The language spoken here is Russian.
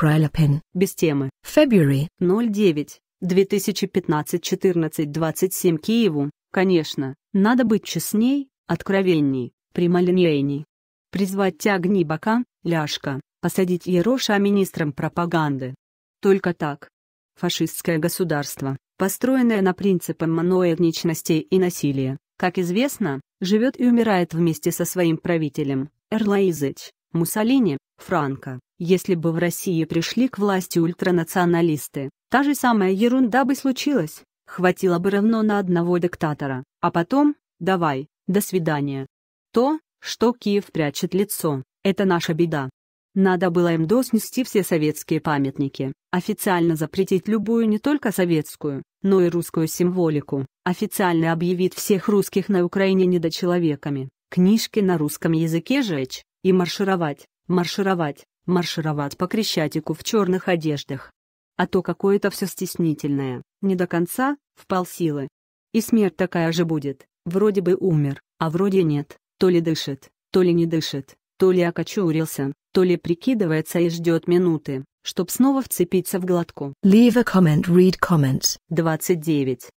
Прайлапен. Без темы. February. 09. 2015-14-27 Киеву. Конечно, надо быть честней, откровенней, прямолинейней. Призвать тягни бока, ляшка, посадить Ероша министром пропаганды. Только так. Фашистское государство, построенное на принципах моноэтничности и насилия, как известно, живет и умирает вместе со своим правителем, Эрлаизыч. Муссолини, Франко. Если бы в России пришли к власти ультранационалисты, та же самая ерунда бы случилась, хватило бы равно на одного диктатора, а потом, давай, до свидания. То, что Киев прячет лицо, это наша беда. Надо было им доснести все советские памятники, официально запретить любую не только советскую, но и русскую символику, официально объявить всех русских на Украине недочеловеками, книжки на русском языке жечь, и маршировать, маршировать, маршировать по Крещатику в черных одеждах. А то какое-то все стеснительное, не до конца, в силы. И смерть такая же будет, вроде бы умер, а вроде нет, то ли дышит, то ли не дышит, то ли окочурился, то ли прикидывается и ждет минуты, чтоб снова вцепиться в глотку. Leave a comment, read comments. 29.